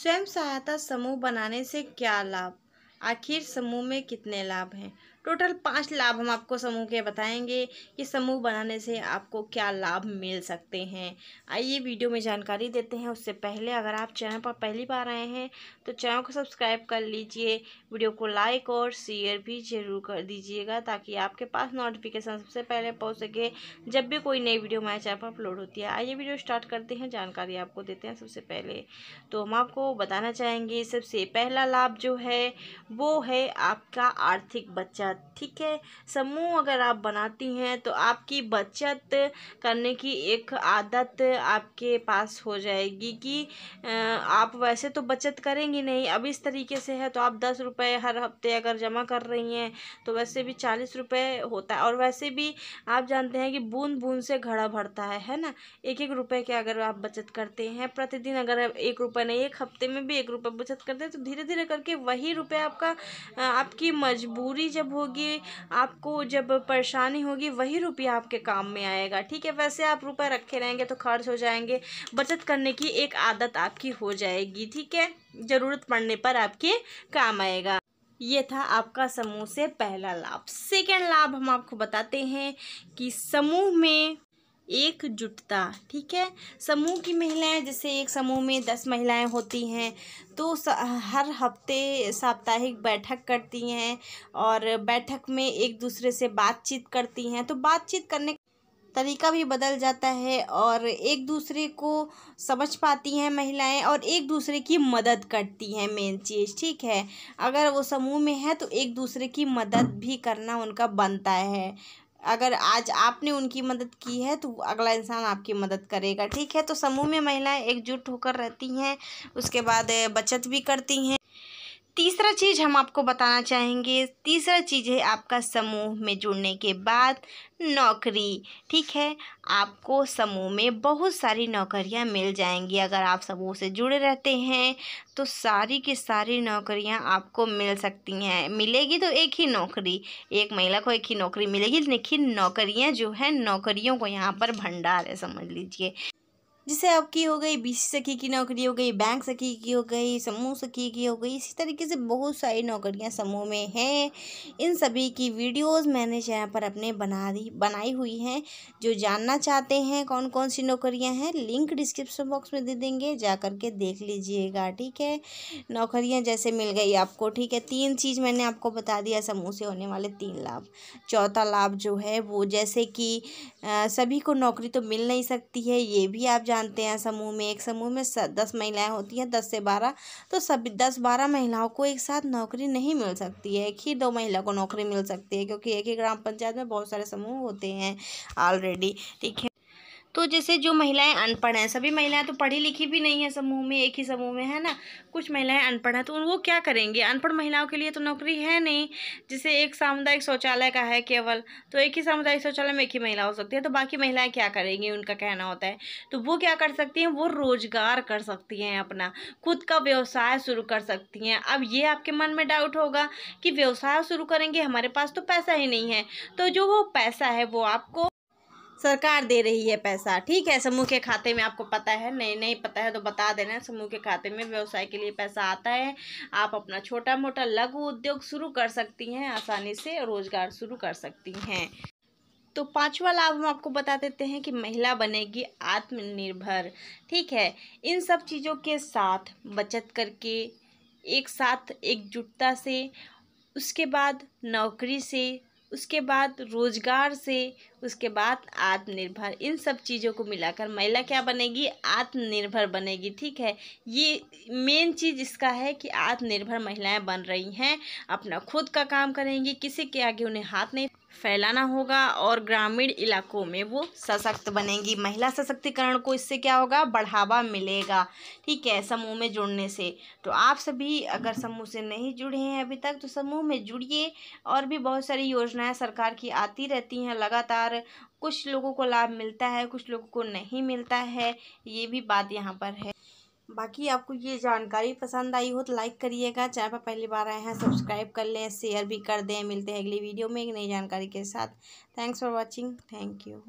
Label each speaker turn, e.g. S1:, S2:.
S1: स्वयं सहायता समूह बनाने से क्या लाभ आखिर समूह में कितने लाभ हैं टोटल पाँच लाभ हम आपको समूह के बताएंगे कि समूह बनाने से आपको क्या लाभ मिल सकते हैं आइए वीडियो में जानकारी देते हैं उससे पहले अगर आप चैनल पर पहली बार आए हैं तो चैनल को सब्सक्राइब कर लीजिए वीडियो को लाइक और शेयर भी जरूर कर दीजिएगा ताकि आपके पास नोटिफिकेशन सबसे पहले पहुँच सके जब भी कोई नई वीडियो हमारे चैनल पर अपलोड होती है आइए वीडियो स्टार्ट करते हैं जानकारी आपको देते हैं सबसे पहले तो हम आपको बताना चाहेंगे सबसे पहला लाभ जो है वो है आपका आर्थिक बचत ठीक है समूह अगर आप बनाती हैं तो आपकी बचत करने की एक आदत आपके पास हो जाएगी कि आप वैसे तो बचत करेंगी नहीं अब इस तरीके से है तो आप दस रुपये हर हफ्ते अगर जमा कर रही हैं तो वैसे भी चालीस रुपये होता है और वैसे भी आप जानते हैं कि बूंद बूंद से घड़ा भरता है है ना एक एक रुपये के अगर आप बचत करते हैं प्रतिदिन अगर एक रुपये नहीं एक हफ्ते में भी एक रुपये बचत करते हैं तो धीरे धीरे करके वही रुपये आपका आपकी मजबूरी जब होगी आपको जब परेशानी होगी वही रुपया आपके काम में आएगा ठीक है वैसे आप रुपये रखे रहेंगे तो खर्च हो जाएंगे बचत करने की एक आदत आपकी हो जाएगी ठीक है ज़रूरत पड़ने पर आपके काम आएगा ये था आपका समूह से पहला लाभ सेकेंड लाभ हम आपको बताते हैं कि समूह में एकजुटता ठीक है समूह की महिलाएं जैसे एक समूह में दस महिलाएं होती हैं तो हर हफ्ते साप्ताहिक बैठक करती हैं और बैठक में एक दूसरे से बातचीत करती हैं तो बातचीत करने तरीका भी बदल जाता है और एक दूसरे को समझ पाती हैं महिलाएं और एक दूसरे की मदद करती हैं मेन चीज़ ठीक है अगर वो समूह में है तो एक दूसरे की मदद भी करना उनका बनता है अगर आज आपने उनकी मदद की है तो अगला इंसान आपकी मदद करेगा ठीक है तो समूह में महिलाएं एकजुट होकर रहती हैं उसके बाद बचत भी करती हैं तीसरा चीज़ हम आपको बताना चाहेंगे तीसरा चीज़ है आपका समूह में जुड़ने के बाद नौकरी ठीक है आपको समूह में बहुत सारी नौकरियां मिल जाएंगी अगर आप समूह से जुड़े रहते हैं तो सारी की सारी नौकरियां आपको मिल सकती हैं मिलेगी तो एक ही नौकरी एक महिला को एक ही नौकरी मिलेगी लेकिन नौकरियां जो है नौकरियों को यहाँ पर भंडार है समझ लीजिए जैसे आपकी हो गई बी सी सखी की नौकरी हो गई बैंक सखी की हो गई समूह सखी की हो गई इसी तरीके से बहुत सारी नौकरियां समूह में हैं इन सभी की वीडियोस मैंने चैनल पर अपने बना दी बनाई हुई हैं जो जानना चाहते हैं कौन कौन सी नौकरियां हैं लिंक डिस्क्रिप्शन बॉक्स में दे देंगे जा कर के देख लीजिएगा ठीक है नौकरियाँ जैसे मिल गई आपको ठीक है तीन चीज़ मैंने आपको बता दिया समूह से होने वाले तीन लाभ चौथा लाभ जो है वो जैसे कि सभी को नौकरी तो मिल नहीं सकती है ये भी आप जान जानते हैं समूह में एक समूह में दस महिलाएं होती हैं दस से बारह तो सभी दस बारह महिलाओं को एक साथ नौकरी नहीं मिल सकती है एक ही दो महिला को नौकरी मिल सकती है क्योंकि एक ही ग्राम पंचायत में बहुत सारे समूह होते हैं ऑलरेडी ठीक है तो जैसे जो महिलाएं अनपढ़ हैं सभी महिलाएं तो पढ़ी लिखी भी नहीं है समूह में एक ही समूह में है ना कुछ महिलाएं अनपढ़ हैं तो वो क्या करेंगे अनपढ़ महिलाओं के लिए तो नौकरी है नहीं जैसे एक सामुदायिक शौचालय का है केवल तो एक ही सामुदायिक शौचालय में एक ही महिला हो सकती है तो बाकी महिलाएँ क्या करेंगी उनका कहना होता है तो वो क्या कर सकती हैं वो रोजगार कर सकती हैं अपना खुद का व्यवसाय शुरू कर सकती हैं अब ये आपके मन में डाउट होगा कि व्यवसाय शुरू करेंगे हमारे पास तो पैसा ही नहीं है तो जो वो पैसा है वो आपको सरकार दे रही है पैसा ठीक है समूह के खाते में आपको पता है नहीं नहीं पता है तो बता देना समूह के खाते में व्यवसाय के लिए पैसा आता है आप अपना छोटा मोटा लघु उद्योग शुरू कर सकती हैं आसानी से रोजगार शुरू कर सकती हैं तो पांचवा लाभ हम आपको बता देते हैं कि महिला बनेगी आत्मनिर्भर ठीक है इन सब चीज़ों के साथ बचत करके एक साथ एकजुटता से उसके बाद नौकरी से उसके बाद रोजगार से उसके बाद आत्मनिर्भर इन सब चीज़ों को मिलाकर महिला क्या बनेगी आत्मनिर्भर बनेगी ठीक है ये मेन चीज़ इसका है कि आत्मनिर्भर महिलाएं बन रही हैं अपना खुद का काम करेंगी किसी के आगे उन्हें हाथ नहीं फैलाना होगा और ग्रामीण इलाकों में वो सशक्त बनेंगी महिला सशक्तिकरण को इससे क्या होगा बढ़ावा मिलेगा ठीक है समूह में जुड़ने से तो आप सभी अगर समूह से नहीं जुड़े हैं अभी तक तो समूह में जुड़िए और भी बहुत सारी योजनाएं सरकार की आती रहती हैं लगातार अनुसार कुछ लोगों को लाभ मिलता है कुछ लोगों को नहीं मिलता है ये भी बात यहाँ पर है बाकी आपको ये जानकारी पसंद आई हो तो लाइक करिएगा चैनल पर पहली बार आए हैं सब्सक्राइब कर लें शेयर भी कर दें मिलते हैं अगली वीडियो में एक नई जानकारी के साथ thanks for watching thank you